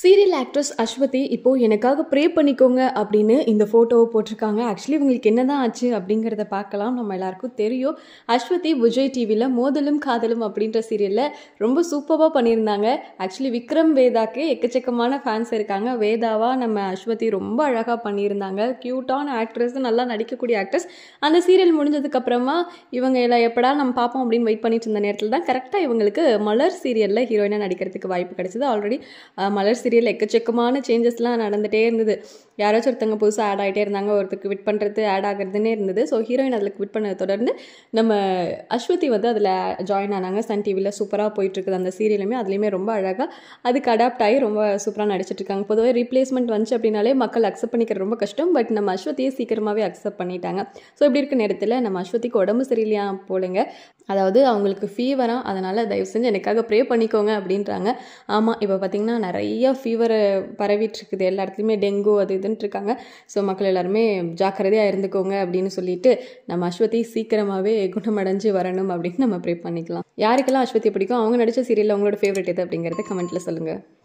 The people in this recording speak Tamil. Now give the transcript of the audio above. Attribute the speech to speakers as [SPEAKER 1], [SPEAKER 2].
[SPEAKER 1] சீரியல் ஆக்ட்ரஸ் அஸ்வதி இப்போது எனக்காக ப்ரே பண்ணிக்கோங்க அப்படின்னு இந்த ஃபோட்டோவை போட்டிருக்காங்க ஆக்சுவலி இவங்களுக்கு என்ன தான் ஆச்சு அப்படிங்கிறத பார்க்கலாம் நம்ம எல்லாருக்கும் தெரியும் அஸ்வதி விஜய் டிவியில் மோதலும் காதலும் அப்படின்ற சீரியலில் ரொம்ப சூப்பராக பண்ணியிருந்தாங்க ஆக்சுவலி விக்ரம் வேதாக்கு எக்கச்சக்கமான ஃபேன்ஸ் இருக்காங்க வேதாவாக நம்ம அஸ்வதி ரொம்ப அழகாக பண்ணியிருந்தாங்க க்யூட்டான ஆக்ட்ரஸ் நல்லா நடிக்கக்கூடிய ஆக்ட்ரஸ் அந்த சீரியல் முடிஞ்சதுக்கப்புறமா இவங்க எல்லாம் எப்படா நம்ம பார்ப்போம் அப்படின்னு வெயிட் பண்ணிட்டு இருந்த நேரத்தில் தான் கரெக்டாக இவங்களுக்கு மலர் சீரியலில் ஹீரோயினாக நடிக்கிறதுக்கு வாய்ப்பு கிடைச்சிது ஆல்ரெடி மலர் சீரியல் எக்கச்சக்கமான சேஞ்சஸ்லாம் நடந்துகிட்டே இருந்தது யாராச்சும் ஒருத்தவங்க புதுசாக ஆட் ஆகிட்டே இருந்தாங்க ஒருத்தருக்கு விட் பண்ணுறது ஆட் ஆகிறதுனே இருந்தது ஸோ ஹீரோயின் அதில் விட் பண்ணதை தொடர்ந்து நம்ம அஸ்வதி வந்து அதில் ஜாயின் ஆனாங்க சன் டிவியில் சூப்பராக போயிட்டுருக்குது அந்த சீரியலுமே அதுலேயுமே ரொம்ப அழகாக அதுக்கு அடாப்ட் ஆகி ரொம்ப சூப்பராக நடிச்சிட்ருக்காங்க பொதுவாக ரீப்ளேஸ்மெண்ட் வந்துச்சு அப்படின்னாலே மக்கள் அக்செப்ட் பண்ணிக்கிற ரொம்ப கஷ்டம் பட் நம்ம அஸ்வதியை சீக்கிரமாகவே அக்செப்ட் பண்ணிட்டாங்க ஸோ இப்படி இருக்க நேரத்தில் நம்ம அஸ்வதிக்கு உடம்பு சரியில்லையா போலுங்க அதாவது அவங்களுக்கு ஃபீவராக அதனால் தயவு செஞ்சு எனக்காக ப்ரே பண்ணிக்கோங்க அப்படின்றாங்க ஆமாம் இப்போ பார்த்திங்கன்னா நிறைய நிறையா ஃபீவரை பரவிட்டுருக்குது எல்லா இடத்துலையுமே டெங்கு அது இதுன்ட்டு இருக்காங்க ஸோ மக்கள் எல்லாருமே ஜாக்கிரதையாக இருந்துக்கோங்க அப்படின்னு சொல்லிட்டு நம்ம அஸ்வதி சீக்கிரமாகவே குணமடைஞ்சு வரணும் அப்படின்னு நம்ம ப்ரே பண்ணிக்கலாம் யாருக்கெல்லாம் அஸ்வதி பிடிக்கும் அவங்க நடித்த சீரியலில் அவங்களோட ஃபேவரட் எது அப்படிங்கிறத கமெண்ட்டில் சொல்லுங்கள்